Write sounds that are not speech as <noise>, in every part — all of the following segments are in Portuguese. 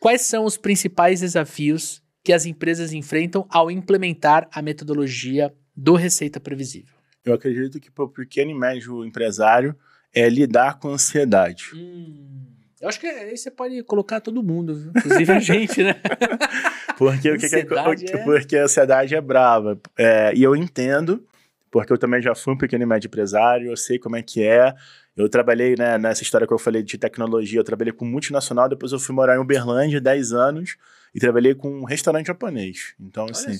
Quais são os principais desafios que as empresas enfrentam ao implementar a metodologia do Receita Previsível? Eu acredito que para o pequeno e médio empresário é lidar com ansiedade. Hum, eu acho que aí você pode colocar todo mundo, inclusive a <laughs> gente, né? Porque, o que que é, é... porque a ansiedade é brava. É, e eu entendo, porque eu também já fui um pequeno e médio empresário, eu sei como é que é. Eu trabalhei né, nessa história que eu falei de tecnologia, eu trabalhei com multinacional, depois eu fui morar em Uberlândia 10 anos e trabalhei com um restaurante japonês. Então, Olha assim.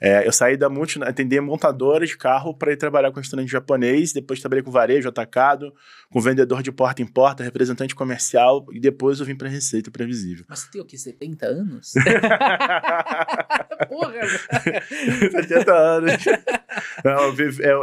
É, eu saí da multinacional, atender montadora de carro para ir trabalhar com restaurante japonês, depois trabalhei com varejo atacado, com vendedor de porta em porta, representante comercial, e depois eu vim para Receita Previsível. Mas você tem o quê? 70 anos? <laughs> <laughs> Porra! 70 <laughs> anos. Não, vive, é, é, é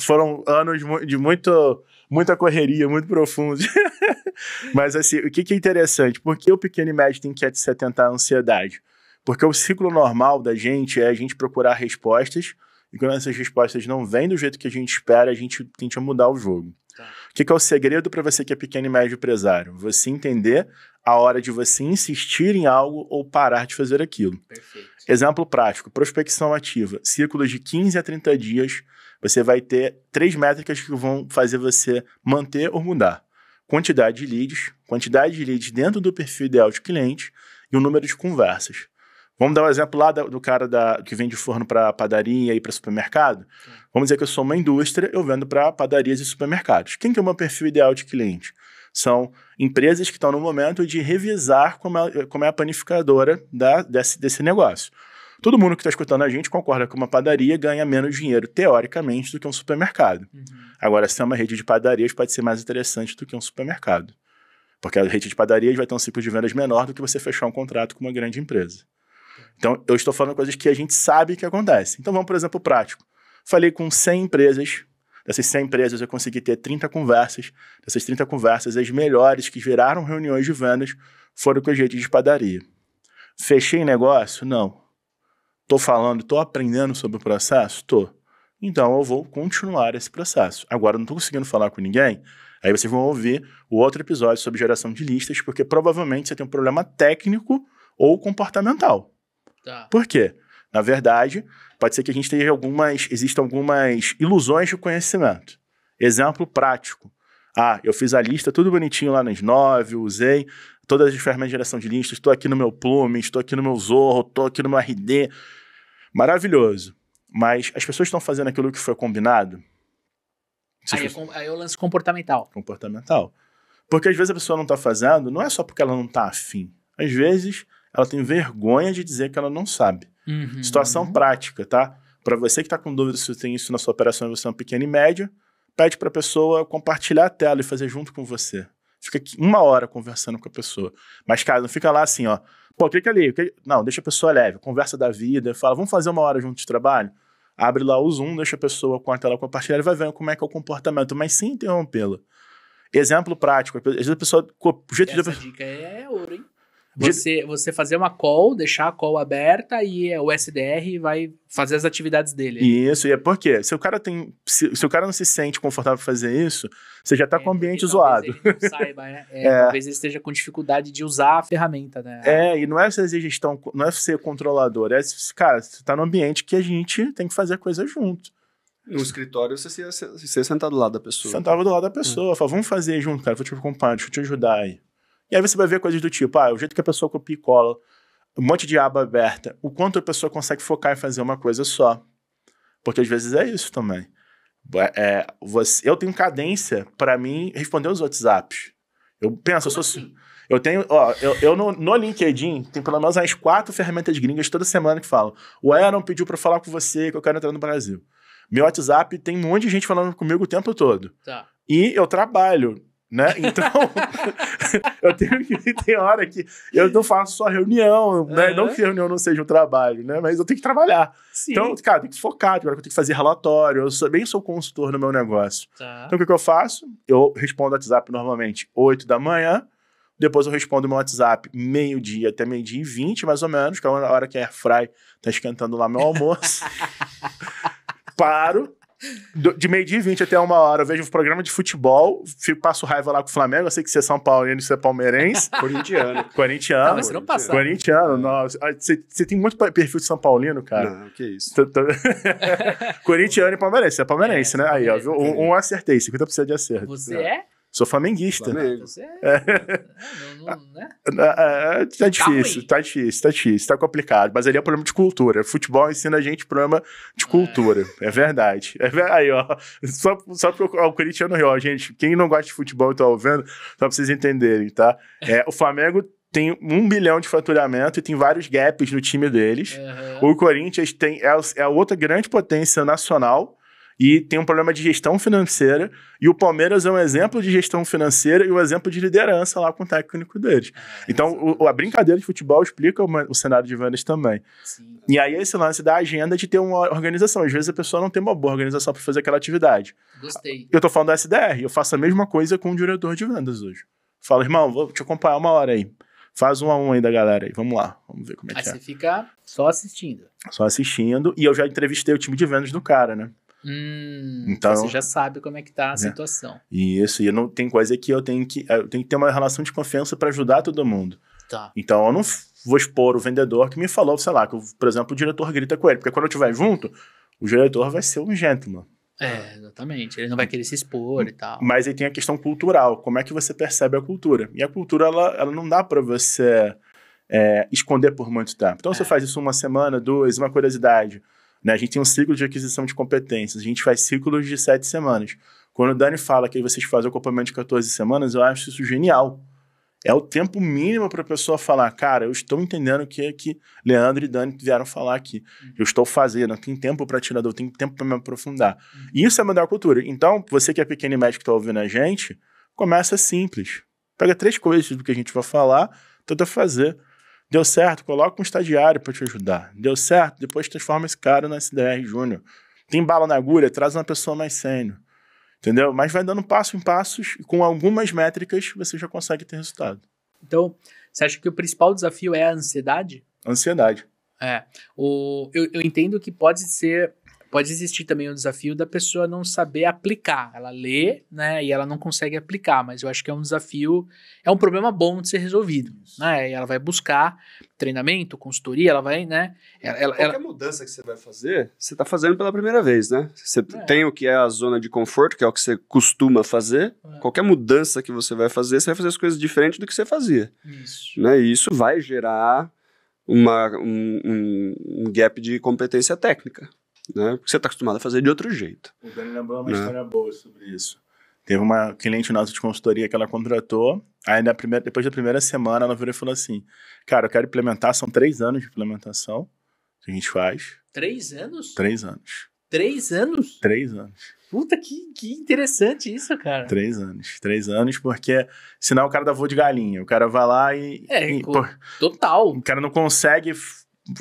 foram anos de muito, muita correria, muito profundo. <laughs> Mas assim, o que, que é interessante? Por que o pequeno e médio tem que se atentar à ansiedade? Porque o ciclo normal da gente é a gente procurar respostas, e quando essas respostas não vêm do jeito que a gente espera, a gente tenta mudar o jogo. Tá. O que, que, é o segredo para você que é pequeno e médio empresário? Você entender a hora de você insistir em algo ou parar de fazer aquilo. Perfeito. Exemplo prático: prospecção ativa, ciclos de 15 a 30 dias, você vai ter três métricas que vão fazer você manter ou mudar: quantidade de leads, quantidade de leads dentro do perfil ideal de cliente e o número de conversas. Vamos dar um exemplo lá do cara da, que vende forno para padaria e para supermercado. Sim. Vamos dizer que eu sou uma indústria, eu vendo para padarias e supermercados. Quem que é o meu perfil ideal de cliente? São empresas que estão no momento de revisar como é, como é a panificadora da, desse, desse negócio. Todo mundo que está escutando a gente concorda que uma padaria ganha menos dinheiro, teoricamente, do que um supermercado. Uhum. Agora, se é uma rede de padarias, pode ser mais interessante do que um supermercado. Porque a rede de padarias vai ter um ciclo de vendas menor do que você fechar um contrato com uma grande empresa. Então, eu estou falando coisas que a gente sabe que acontece. Então, vamos, por exemplo, prático. Falei com 100 empresas Dessas 100 empresas, eu consegui ter 30 conversas. Dessas 30 conversas, as melhores que viraram reuniões de vendas foram com a gente de padaria. Fechei negócio? Não. estou falando, estou aprendendo sobre o processo? estou Então eu vou continuar esse processo. Agora eu não estou conseguindo falar com ninguém. Aí vocês vão ouvir o outro episódio sobre geração de listas, porque provavelmente você tem um problema técnico ou comportamental. Tá. Por quê? Na verdade, pode ser que a gente tenha algumas, existam algumas ilusões de conhecimento. Exemplo prático. Ah, eu fiz a lista tudo bonitinho lá nas nove, usei todas as ferramentas de geração de listas, estou aqui no meu Plume, estou aqui no meu Zorro, estou aqui no meu RD. Maravilhoso. Mas as pessoas estão fazendo aquilo que foi combinado? aí, for... É, é o lance comportamental. Comportamental. Porque às vezes a pessoa não está fazendo, não é só porque ela não está afim. Às vezes ela tem vergonha de dizer que ela não sabe. Uhum, Situação prática, tá? Para você que está com dúvida se tem isso na sua operação e você é um pequeno e médio, pede para a pessoa compartilhar a tela e fazer junto com você. Fica uma hora conversando com a pessoa. Mas, cara, não fica lá assim, ó. Pô, clica é ali. Clica... Não, deixa a pessoa leve. Conversa da vida. Fala, vamos fazer uma hora junto de trabalho? Abre lá o Zoom, deixa a pessoa com a tela compartilhada e vai vendo como é que é o comportamento. Mas sem interrompê-la. Exemplo prático. Às vezes a pessoa... O jeito Essa de... dica é ouro, hein? Você, você fazer uma call, deixar a call aberta e é o SDR vai fazer as atividades dele. Isso, e é porque se o cara tem. Se, se o cara não se sente confortável fazer isso, você já está é, com o ambiente zoado. Ele não saiba, né? É, <laughs> é. Talvez ele esteja com dificuldade de usar a ferramenta, né? É, e não é ser gestão, não é ser controlador, é, cara, você está no ambiente que a gente tem que fazer a coisa junto. No escritório, você ia sentado do lado da pessoa. Sentava do lado da pessoa. Hum. Falava, vamos fazer junto, cara. Vou te acompanhar, deixa eu te ajudar aí. E aí você vai ver coisas do tipo, ah, o jeito que a pessoa copia e cola, um monte de aba aberta, o quanto a pessoa consegue focar em fazer uma coisa só. Porque às vezes é isso também. É, você, eu tenho cadência para mim responder os WhatsApps. Eu penso, eu sou. Assim? Eu tenho, ó, eu, eu no, no, LinkedIn tem pelo menos as quatro ferramentas gringas toda semana que falam. O Aaron pediu para falar com você que eu quero entrar no Brasil. Meu WhatsApp tem um monte de gente falando comigo o tempo todo. Tá. E eu trabalho né? <laughs> Então, eu tenho que tem hora que eu não faço só reunião, né? Uhum. Não que reunião não seja um trabalho, né? Mas eu tenho que trabalhar. Sim. Então, cara, tem que focar, agora que eu tenho que fazer relatório, eu sou, bem sou consultor no meu negócio. Tá. Então, o que, que eu faço? Eu respondo WhatsApp normalmente 8 da manhã, depois eu respondo meu WhatsApp meio-dia até meio-dia e 20, mais ou menos, que é a hora que a Airfry tá esquentando lá meu almoço. <laughs> Paro, de meio-dia e vinte até uma hora eu vejo um programa de futebol, fico, passo raiva lá com o Flamengo. Eu sei que você é São Paulino e você é palmeirense. <laughs> corintiano. Corintiano. Não, mas você não passa. Corintiano, nossa. Ah, você, você tem muito perfil de São Paulino, cara. Não, que isso. <laughs> corintiano e palmeirense. Você é palmeirense, é, né? Aí, ó. Um, um acertei, 50% de acerto. Você é? Sou flamenguista. Flamengo. É, é. é, não, não, né? <laughs> é, tá, tá difícil, tá difícil, tá difícil, tá complicado. Mas ali é um problema de cultura. Futebol ensina a gente problema de cultura. É, é verdade. É, aí, ó. <laughs> Só, só pro o Curitiano Rio, gente. Quem não gosta de futebol e tá ouvindo, só pra vocês entenderem, tá? É, o Flamengo tem um bilhão de faturamento e tem vários gaps no time deles. Uhum. O Corinthians tem, é, é outra grande potência nacional e tem um problema de gestão financeira. E o Palmeiras é um exemplo de gestão financeira e um exemplo de liderança lá com o técnico deles. Ah, é, então, o, a brincadeira de futebol explica uma, o cenário de vendas também. Sim. E aí, esse lance da agenda de ter uma organização. Às vezes, a pessoa não tem uma boa organização para fazer aquela atividade. Gostei. Eu estou falando da SDR, eu faço a mesma coisa com o diretor de vendas hoje. Falo, irmão, vou te acompanhar uma hora aí. Faz um a um aí da galera aí. Vamos lá. Vamos ver como é aí que é. Aí você fica só assistindo. Só assistindo. E eu já entrevistei o time de vendas do cara, né? Hum, então, então você já sabe como é que tá a né? situação. Isso, e não, tem coisa que eu tenho que eu tenho que ter uma relação de confiança para ajudar todo mundo. Tá. Então eu não vou expor o vendedor que me falou, sei lá, que eu, por exemplo, o diretor grita com ele, porque quando eu estiver junto, o diretor vai ser um gentleman. É, exatamente. Ele não vai querer se expor e tal. Mas aí tem a questão cultural. Como é que você percebe a cultura? E a cultura, ela, ela não dá para você é, esconder por muito tempo. Então, é. você faz isso uma semana, duas, uma curiosidade. Né? A gente tem um ciclo de aquisição de competências, a gente faz ciclos de sete semanas. Quando o Dani fala que vocês fazem o acompanhamento de 14 semanas, eu acho isso genial. É o tempo mínimo para a pessoa falar, cara, eu estou entendendo o que é que Leandro e Dani vieram falar aqui. Uhum. Eu estou fazendo, eu tenho tempo para tirar, eu tenho tempo para me aprofundar. E uhum. isso é mudar a cultura. Então, você que é pequeno e médio que está ouvindo a gente, começa simples. Pega três coisas do que a gente vai falar, tenta fazer. Deu certo, coloca um estagiário para te ajudar. Deu certo, depois transforma esse cara no SDR Júnior. Tem bala na agulha, traz uma pessoa mais sênior. Entendeu? Mas vai dando passo em passos e com algumas métricas você já consegue ter resultado. Então, você acha que o principal desafio é a ansiedade? Ansiedade. É. O, eu, eu entendo que pode ser Pode existir também o desafio da pessoa não saber aplicar. Ela lê, né, e ela não consegue aplicar, mas eu acho que é um desafio, é um problema bom de ser resolvido, Isso. né? E ela vai buscar treinamento, consultoria, ela vai, né? Ela, ela, Qualquer ela... mudança que você vai fazer, você está fazendo pela primeira vez, né? Você é. tem o que é a zona de conforto, que é o que você costuma fazer. É. Qualquer mudança que você vai fazer, você vai fazer as coisas diferentes do que você fazia. Isso. Né? E isso vai gerar uma, um, um, um gap de competência técnica né? Porque você está acostumado a fazer de outro jeito. O Dani lembrou uma né? história boa sobre isso. Teve uma cliente nossa de consultoria que ela contratou, aí na primeira, depois da primeira semana ela virou e falou assim, cara, eu quero implementar, são três anos de implementação que a gente faz. Três anos? Três anos. Três anos? Três anos. Puta, que, que interessante isso, cara. Três anos. Três anos, porque senão o cara dá voo de galinha. O cara vai lá e. É, e, pô, total. O cara não consegue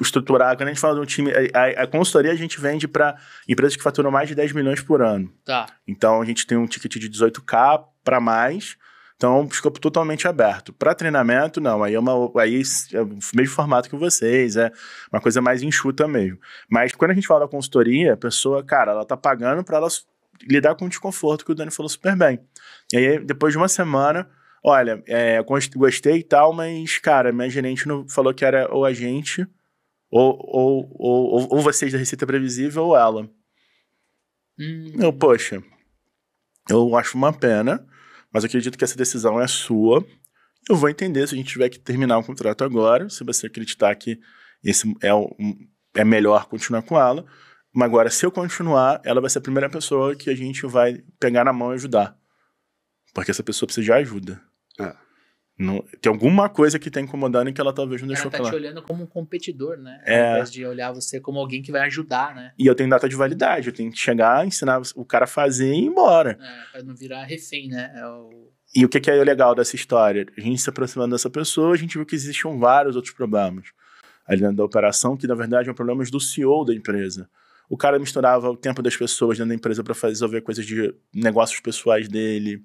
estruturar, quando a gente fala de um time, a, a consultoria a gente vende para empresas que faturam mais de 10 milhões por ano. Tá. Então a gente tem um ticket de 18k para mais. Então, um escopo totalmente aberto. Para treinamento, não. Aí é, uma, aí é o mesmo formato que vocês, é uma coisa mais enxuta mesmo. Mas quando a gente fala da consultoria, a pessoa, cara, ela tá pagando para ela lidar com o desconforto que o Dani falou super bem. E aí, depois de uma semana, olha, é, gostei e tal, mas, cara, minha gerente não falou que era o agente. Ou, ou, ou, ou vocês da Receita Previsível ou ela. Hum. Eu, poxa, eu acho uma pena, mas acredito que essa decisão é sua. Eu vou entender se a gente tiver que terminar o contrato agora, se você acreditar que esse é, o, é melhor continuar com ela. Mas agora, se eu continuar, ela vai ser a primeira pessoa que a gente vai pegar na mão e ajudar. Porque essa pessoa precisa de ajuda. É. Não, tem alguma coisa que está incomodando e que ela talvez não deixou ela tá te olhando como um competidor, né? É. Ao invés de olhar você como alguém que vai ajudar, né? E eu tenho data de validade, eu tenho que chegar, ensinar o cara a fazer e ir embora. É, para não virar refém, né? É o... E o que, que é legal dessa história? A gente se aproximando dessa pessoa, a gente viu que existiam vários outros problemas ali dentro da operação, que na verdade eram problemas do CEO da empresa. O cara misturava o tempo das pessoas dentro da empresa para resolver coisas de negócios pessoais dele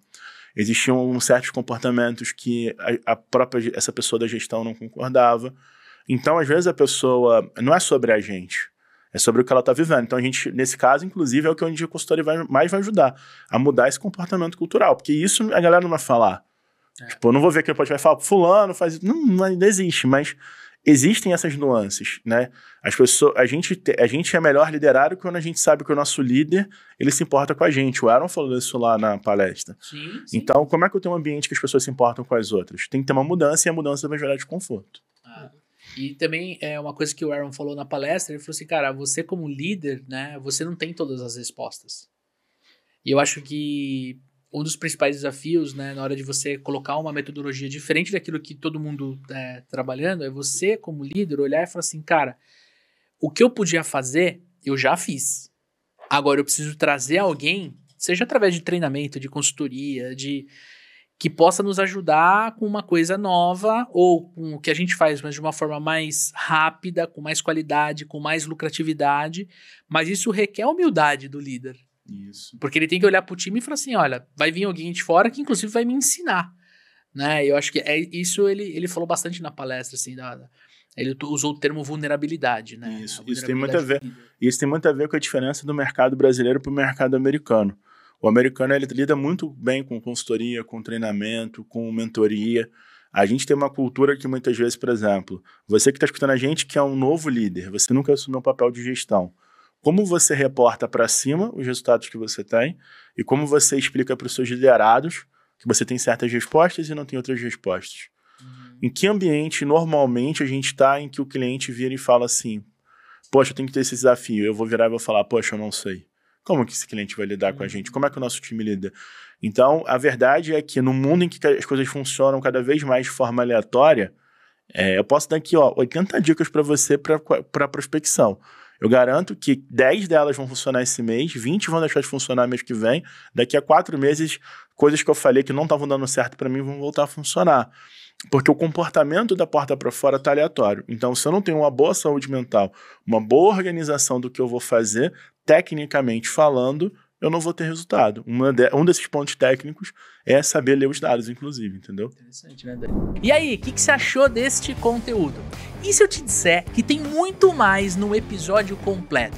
Existiam certos comportamentos que a, a própria essa pessoa da gestão não concordava. Então, às vezes, a pessoa não é sobre a gente, é sobre o que ela está vivendo. Então, a gente, nesse caso, inclusive, é o que onde a consultoria vai, mais vai ajudar a mudar esse comportamento cultural, porque isso a galera não vai falar. É. Tipo, eu não vou ver que ele pode vai falar, fulano faz isso. Não, não, existe, mas existem essas nuances, né? As pessoas, a gente, a gente é melhor liderado quando a gente sabe que o nosso líder, ele se importa com a gente. O Aaron falou isso lá na palestra. Sim, sim. Então, como é que eu tenho um ambiente que as pessoas se importam com as outras? Tem que ter uma mudança e a mudança vai gerar desconforto. Ah, e também é uma coisa que o Aaron falou na palestra, ele falou assim, cara, você como líder, né, você não tem todas as respostas. E eu acho que um dos principais desafios, né, na hora de você colocar uma metodologia diferente daquilo que todo mundo é, trabalhando, é você, como líder, olhar e falar assim, cara, o que eu podia fazer, eu já fiz. Agora eu preciso trazer alguém, seja através de treinamento, de consultoria, de que possa nos ajudar com uma coisa nova ou com o que a gente faz, mas de uma forma mais rápida, com mais qualidade, com mais lucratividade. Mas isso requer humildade do líder. Isso. Porque ele tem que olhar pro time e falar assim: olha, vai vir alguém de fora que inclusive vai me ensinar. Né? Eu acho que é isso ele, ele falou bastante na palestra, assim, da, ele usou o termo vulnerabilidade, né? Isso, vulnerabilidade isso, tem muito a ver, isso tem muito a ver com a diferença do mercado brasileiro para o mercado americano. O americano ele lida muito bem com consultoria, com treinamento, com mentoria. A gente tem uma cultura que muitas vezes, por exemplo, você que está escutando a gente que é um novo líder, você nunca assumiu um papel de gestão como você reporta para cima os resultados que você tem e como você explica para os seus liderados que você tem certas respostas e não tem outras respostas. Uhum. Em que ambiente normalmente a gente está em que o cliente vira e fala assim: Poxa, eu tenho que ter esse desafio. Eu vou virar e vou falar: Poxa, eu não sei. Como que esse cliente vai lidar uhum. com a gente? Como é que o nosso time lida? Então, a verdade é que no mundo em que as coisas funcionam cada vez mais de forma aleatória, é, eu posso dar aqui ó, 80 dicas para você para prospecção. Eu garanto que 10 delas vão funcionar esse mês, 20 vão deixar de funcionar mês que vem. Daqui a quatro meses, coisas que eu falei que não estavam dando certo para mim vão voltar a funcionar. Porque o comportamento da porta para fora está aleatório. Então, se eu não tenho uma boa saúde mental, uma boa organização do que eu vou fazer, tecnicamente falando, eu não vou ter resultado. De, um desses pontos técnicos é saber ler os dados, inclusive, entendeu? Interessante, né, Dani? E aí, o que, que você achou deste conteúdo? E se eu te disser que tem muito mais no episódio completo?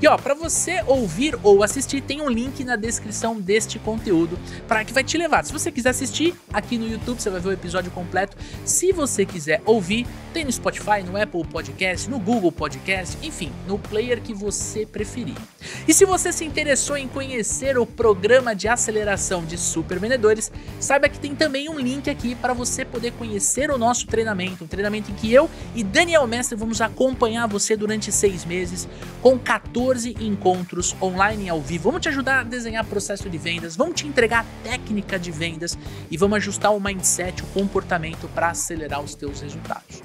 E ó, para você ouvir ou assistir, tem um link na descrição deste conteúdo para que vai te levar. Se você quiser assistir aqui no YouTube, você vai ver o episódio completo. Se você quiser ouvir, tem no Spotify, no Apple Podcast, no Google Podcast, enfim, no player que você preferir. E se você se interessou em conhecer o programa de aceleração de super vendedores, saiba que tem também um link aqui para você poder conhecer o nosso treinamento, um treinamento em que eu e Daniel Mestre vamos acompanhar você durante seis meses com 14 14 encontros online ao vivo. Vamos te ajudar a desenhar processo de vendas, vamos te entregar técnica de vendas e vamos ajustar o mindset, o comportamento para acelerar os teus resultados.